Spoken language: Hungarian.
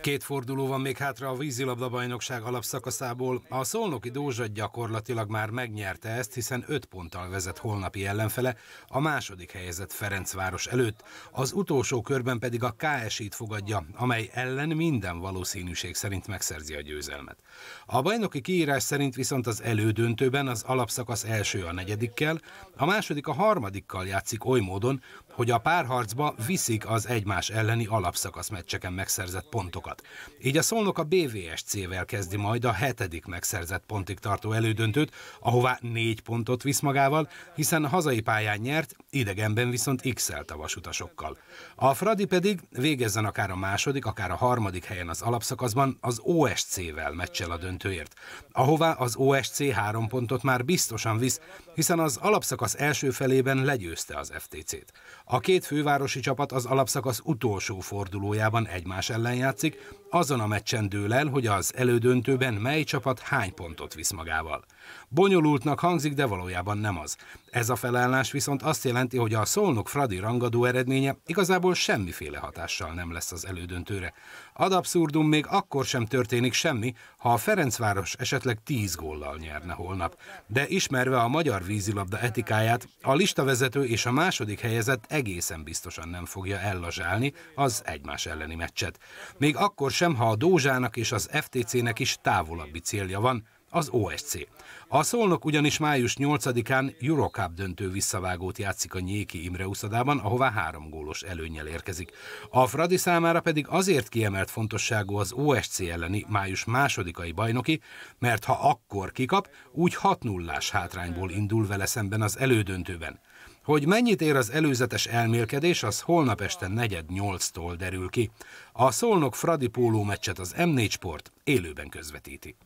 Két forduló van még hátra a bajnokság alapszakaszából. A szolnoki Dózsa gyakorlatilag már megnyerte ezt, hiszen öt ponttal vezet holnapi ellenfele, a második helyezett Ferencváros előtt. Az utolsó körben pedig a ks t fogadja, amely ellen minden valószínűség szerint megszerzi a győzelmet. A bajnoki kiírás szerint viszont az elődöntőben az alapszakasz első a negyedikkel, a második a harmadikkal játszik oly módon, hogy a párharcba viszik az egymás elleni alapszakasz meccseket meccseken megszerzett pontokat. Így a Szolnok a BVSC-vel kezdi majd a hetedik megszerzett pontig tartó elődöntőt, ahová négy pontot visz magával, hiszen a hazai pályán nyert, Idegenben viszont x a vasutasokkal. A Fradi pedig végezzen akár a második, akár a harmadik helyen az alapszakaszban az OSC-vel meccsel a döntőért, ahová az OSC három pontot már biztosan visz, hiszen az alapszakasz első felében legyőzte az FTC-t. A két fővárosi csapat az alapszakasz utolsó fordulójában egymás ellen játszik, azon a meccsen dől el, hogy az elődöntőben mely csapat hány pontot visz magával. Bonyolultnak hangzik, de valójában nem az. Ez a felállás viszont azt jelenti, hogy a Szolnok Fradi rangadó eredménye igazából semmiféle hatással nem lesz az elődöntőre. Ad abszurdum még akkor sem történik semmi, ha a Ferencváros esetleg 10 góllal nyerne holnap. De ismerve a magyar vízilabda etikáját, a listavezető és a második helyezett egészen biztosan nem fogja ellazsálni az egymás elleni meccset. Még akkor sem, ha a Dózsának és az FTC-nek is távolabbi célja van, az OSC. A Szolnok ugyanis május 8-án Eurocup döntő visszavágót játszik a Nyéki Imre uszadában, ahová három gólos előnyel érkezik. A Fradi számára pedig azért kiemelt fontosságú az OSC elleni május másodikai bajnoki, mert ha akkor kikap, úgy 6 0 hátrányból indul vele szemben az elődöntőben. Hogy mennyit ér az előzetes elmélkedés, az holnap este negyed tól derül ki. A Szolnok Fradi póló meccset az M4 Sport élőben közvetíti.